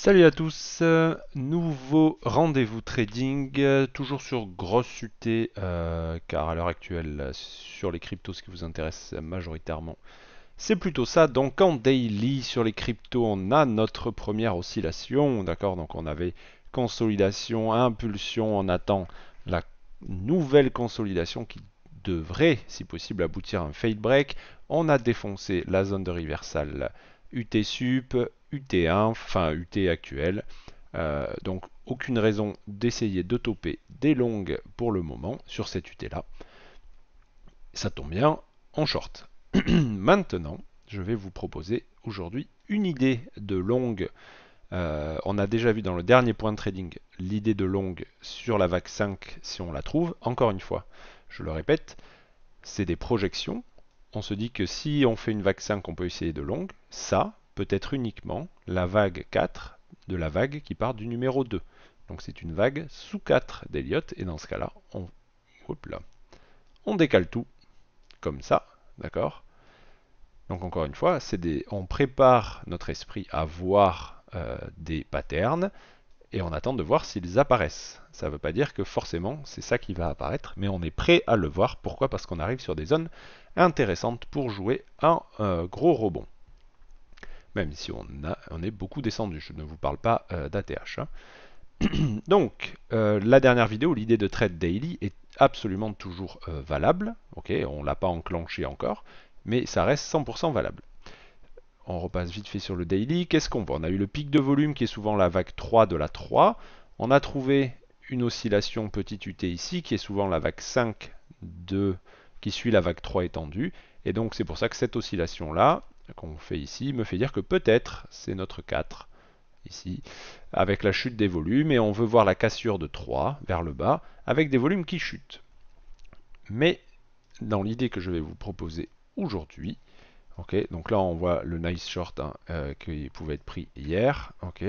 Salut à tous, nouveau rendez-vous trading, toujours sur grosse UT, euh, car à l'heure actuelle, sur les cryptos, ce qui vous intéresse majoritairement, c'est plutôt ça. Donc en daily, sur les cryptos, on a notre première oscillation, d'accord Donc on avait consolidation, impulsion, on attend la nouvelle consolidation qui devrait, si possible, aboutir à un fade break. On a défoncé la zone de reversal UT sup, UT1, enfin UT actuel. Euh, donc aucune raison d'essayer de toper des longues pour le moment sur cette UT là. Ça tombe bien en short. Maintenant, je vais vous proposer aujourd'hui une idée de longue. Euh, on a déjà vu dans le dernier point de trading l'idée de longue sur la vague 5 si on la trouve. Encore une fois, je le répète, c'est des projections. On se dit que si on fait une vague 5, on peut essayer de longue. Ça, peut être uniquement la vague 4 de la vague qui part du numéro 2. Donc c'est une vague sous 4 d'Elliott, et dans ce cas-là, on, décale tout, comme ça, d'accord Donc encore une fois, on prépare notre esprit à voir euh, des patterns, et on attend de voir s'ils apparaissent. Ça ne veut pas dire que forcément c'est ça qui va apparaître, mais on est prêt à le voir. Pourquoi Parce qu'on arrive sur des zones intéressantes pour jouer un euh, gros rebond même si on, on est beaucoup descendu, je ne vous parle pas euh, d'ATH. Hein. Donc, euh, la dernière vidéo, l'idée de trade daily est absolument toujours euh, valable. on ne l'a pas enclenché encore, mais ça reste 100% valable. On repasse vite fait sur le daily. Qu'est-ce qu'on voit On a eu le pic de volume qui est souvent la vague 3 de la 3. On a trouvé une oscillation petite UT ici qui est souvent la vague 5 de qui suit la vague 3 étendue. Et donc c'est pour ça que cette oscillation là, qu'on fait ici me fait dire que peut-être c'est notre 4 ici avec la chute des volumes et on veut voir la cassure de 3 vers le bas avec des volumes qui chutent. Mais dans l'idée que je vais vous proposer aujourd'hui, ok, donc là on voit le nice short hein, euh, qui pouvait être pris hier, ok,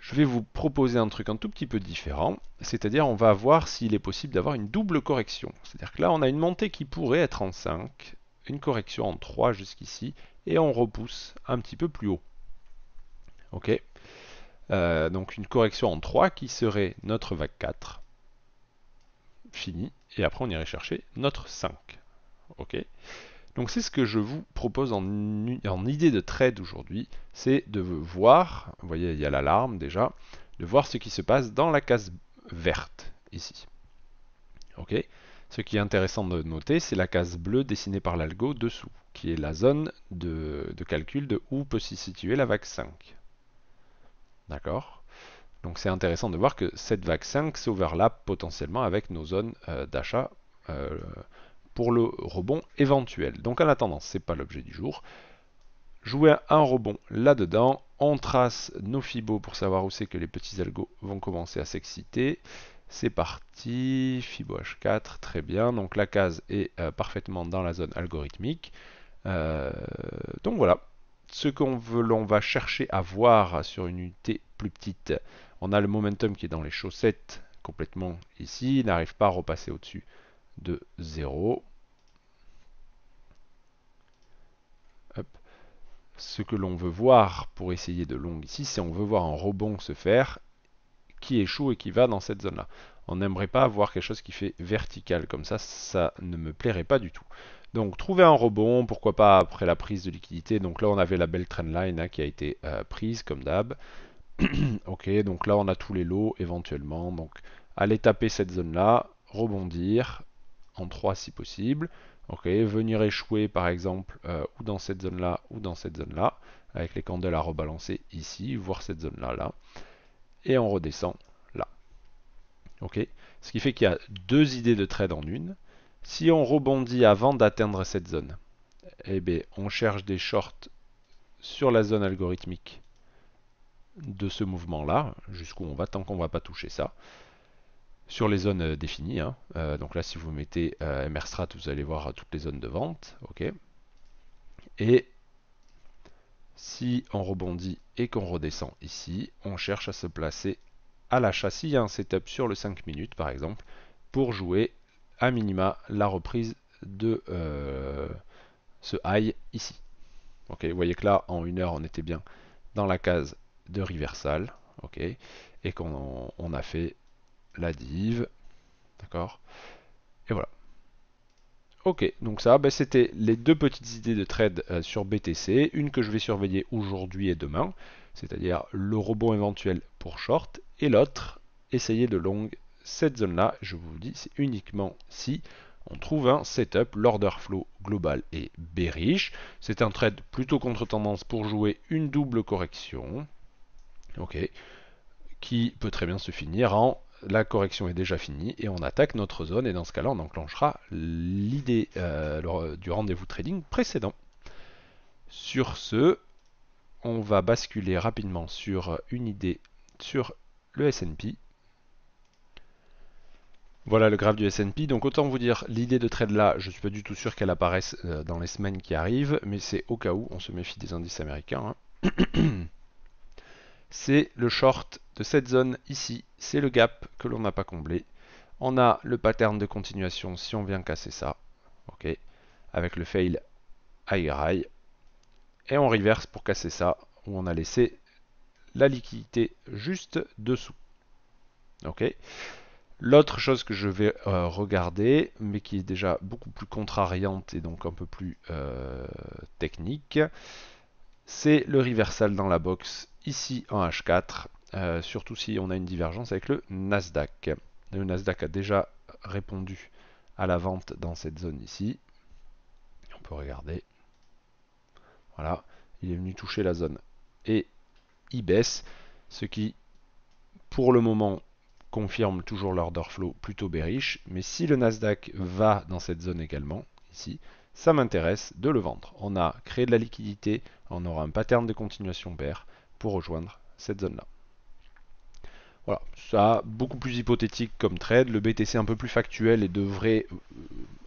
je vais vous proposer un truc un tout petit peu différent, c'est-à-dire on va voir s'il est possible d'avoir une double correction. C'est-à-dire que là on a une montée qui pourrait être en 5, une correction en 3 jusqu'ici et on repousse un petit peu plus haut. Ok euh, Donc une correction en 3 qui serait notre vague 4. Fini. Et après on irait chercher notre 5. Ok donc c'est ce que je vous propose en, en idée de trade aujourd'hui, c'est de voir, vous voyez il y a l'alarme déjà, de voir ce qui se passe dans la case verte ici. Ok ce qui est intéressant de noter, c'est la case bleue dessinée par l'algo dessous, qui est la zone de, calcul de où peut s'y situer la vague 5. D'accord donc c'est intéressant de voir que cette vague 5 s'overlappe potentiellement avec nos zones euh, d'achat euh, pour le rebond éventuel. Donc en attendant, ce n'est pas l'objet du jour. Jouer un rebond là-dedans, on trace nos fibos pour savoir où c'est que les petits algos vont commencer à s'exciter. C'est parti, Fibo H4, très bien. Donc la case est euh, parfaitement dans la zone algorithmique. Euh, donc voilà, ce qu'on l'on va chercher à voir sur une unité plus petite, on a le momentum qui est dans les chaussettes complètement ici, il n'arrive pas à repasser au-dessus de 0. Ce que l'on veut voir pour essayer de long ici, c'est on veut voir un rebond se faire qui échoue et qui va dans cette zone-là. On n'aimerait pas avoir quelque chose qui fait vertical, comme ça, ça ne me plairait pas du tout. Donc trouver un rebond, pourquoi pas après la prise de liquidité. Donc là on avait la belle trendline line hein, qui a été euh, prise comme d'hab. ok, donc là on a tous les lots éventuellement. Donc aller taper cette zone là, rebondir en 3 si possible. Ok, venir échouer par exemple euh, ou dans cette zone là ou dans cette zone là avec les candelles à rebalancer ici, voir cette zone là là et on redescend là. Ok Ce qui fait qu'il y a deux idées de trade en une. Si on rebondit avant d'atteindre cette zone, eh bien, on cherche des shorts sur la zone algorithmique de ce mouvement-là, jusqu'où on va, tant qu'on ne va pas toucher ça, sur les zones euh, définies. Hein. Euh, donc là, si vous mettez euh, MRStrat, vous allez voir toutes les zones de vente. ok et si on rebondit et qu'on redescend ici, on cherche à se placer à l'achat s'il y a un setup sur le 5 minutes par exemple pour jouer à minima la reprise de euh, ce high ici. vous voyez que là en une heure on était bien dans la case de reversal ok et qu'on a fait la div d'accord et voilà Ok, donc ça, ben, c'était les deux petites idées de trade euh, sur BTC, une que je vais surveiller aujourd'hui et demain, c'est-à-dire le rebond éventuel pour short, et l'autre, essayer de long cette zone-là, je vous dis, c'est uniquement si on trouve un setup, l'order flow global est bearish. C'est un trade plutôt contre tendance pour jouer une double correction. Ok. Qui peut très bien se finir en la correction est déjà finie et on attaque notre zone et dans ce cas-là, on enclenchera l'idée euh, du rendez-vous trading précédent. Sur ce, on va basculer rapidement sur une idée sur le S&P. Voilà le graphe du S&P. Donc autant vous dire, l'idée de trade là, je ne suis pas du tout sûr qu'elle apparaisse euh, dans les semaines qui arrivent, mais c'est au cas où, on se méfie des indices américains. Hein. C'est le short de cette zone ici, c'est le gap que l'on n'a pas comblé. On a le pattern de continuation si on vient casser ça, ok, avec le fail high Et on reverse pour casser ça, où on a laissé la liquidité juste dessous. ok L'autre chose que je vais euh, regarder, mais qui est déjà beaucoup plus contrariante et donc un peu plus euh, technique, c'est le reversal dans la box, ici en H4, euh, surtout si on a une divergence avec le Nasdaq. Le Nasdaq a déjà répondu à la vente dans cette zone ici. On peut regarder. Voilà, il est venu toucher la zone et il baisse, ce qui pour le moment confirme toujours l'order flow plutôt bearish, mais si le Nasdaq va dans cette zone également, ici, ça m'intéresse de le vendre. On a créé de la liquidité, on aura un pattern de continuation pair pour rejoindre cette zone-là. Voilà, ça beaucoup plus hypothétique comme trade, le BTC un peu plus factuel et devrait euh,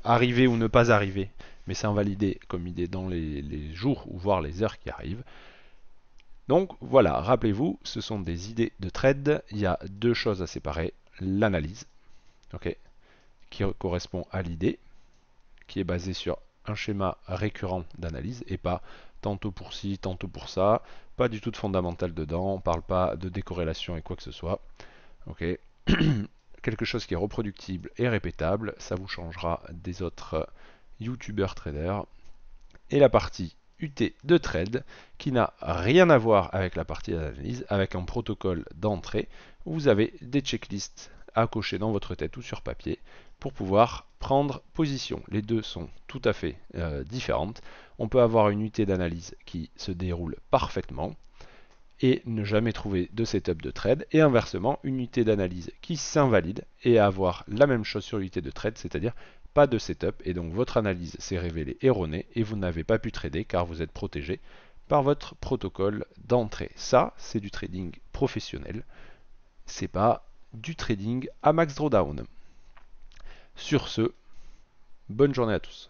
arriver ou ne pas arriver, mais c'est invalidé comme idée dans les, jours ou voire les heures qui arrivent. Donc voilà, rappelez-vous, ce sont des idées de trade, il y a deux choses à séparer, l'analyse, ok, qui correspond à l'idée, qui est basée sur un schéma récurrent d'analyse et pas tantôt pour ci, tantôt pour ça. Pas du tout de fondamental dedans, on parle pas de décorrélation et quoi que ce soit. Ok Quelque chose qui est reproductible et répétable, ça vous changera des autres euh, youtubeurs traders. Et la partie UT de trade qui n'a rien à voir avec la partie d'analyse, avec un protocole d'entrée. Vous avez des checklists à cocher dans votre tête ou sur papier pour pouvoir prendre position. Les deux sont tout à fait euh, différentes. On peut avoir une unité d'analyse qui se déroule parfaitement et ne jamais trouver de setup de trade, et inversement, une unité d'analyse qui s'invalide et avoir la même chose sur l'unité de trade, c'est-à-dire pas de setup, et donc votre analyse s'est révélée erronée et vous n'avez pas pu trader car vous êtes protégé par votre protocole d'entrée. Ça, c'est du trading professionnel, c'est pas du trading à max drawdown. Sur ce, bonne journée à tous.